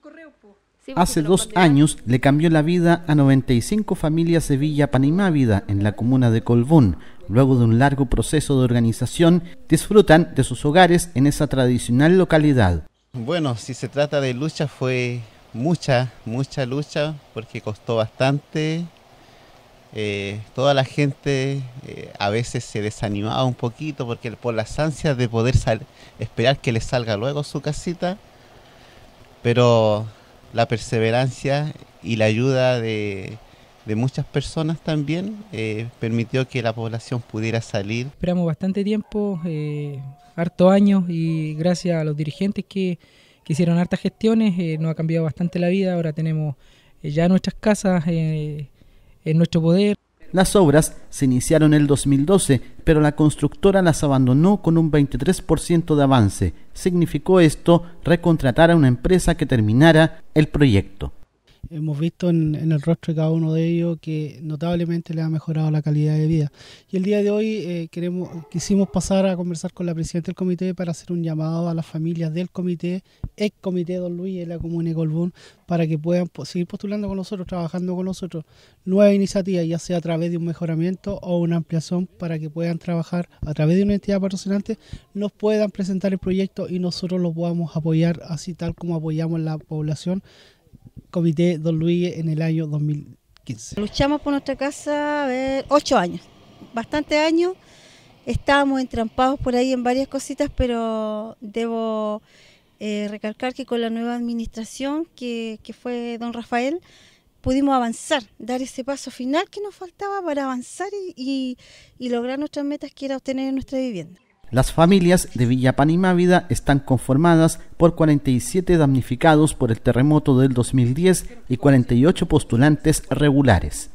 Pues, Hace dos años le cambió la vida a 95 familias de Villa Panimávida, en la comuna de Colbún. Luego de un largo proceso de organización, disfrutan de sus hogares en esa tradicional localidad. Bueno, si se trata de lucha, fue mucha, mucha lucha, porque costó bastante. Eh, toda la gente eh, a veces se desanimaba un poquito porque por las ansias de poder esperar que le salga luego su casita pero la perseverancia y la ayuda de, muchas personas también eh, permitió que la población pudiera salir. Esperamos bastante tiempo, eh, harto años y gracias a los dirigentes que, hicieron hartas gestiones eh, nos ha cambiado bastante la vida, ahora tenemos eh, ya nuestras casas en nuestro poder. Las obras se iniciaron en el 2012, pero la constructora las abandonó con un 23% de avance. Significó esto recontratar a una empresa que terminara el proyecto hemos visto en, el rostro de cada uno de ellos que notablemente le ha mejorado la calidad de vida. Y el día de hoy eh, queremos, quisimos pasar a conversar con la presidenta del comité para hacer un llamado a las familias del comité, ex comité Don Luis de la Comuna de Colbún, para que puedan seguir postulando con nosotros, trabajando con nosotros, nueva iniciativa, ya sea a través de un mejoramiento o una ampliación, para que puedan trabajar a través de una entidad patrocinante, nos puedan presentar el proyecto y nosotros los podamos apoyar así tal como apoyamos la población Comité Don Luis en el año 2015. Luchamos por nuestra casa a ver, ocho años, bastante años. Estábamos entrampados por ahí en varias cositas, pero debo eh, recalcar que con la nueva administración, que, fue don Rafael, pudimos avanzar, dar ese paso final que nos faltaba para avanzar y lograr nuestras metas, que era obtener nuestra vivienda. Las familias de Villa están conformadas por 47 damnificados por el terremoto del 2010 y 48 postulantes regulares.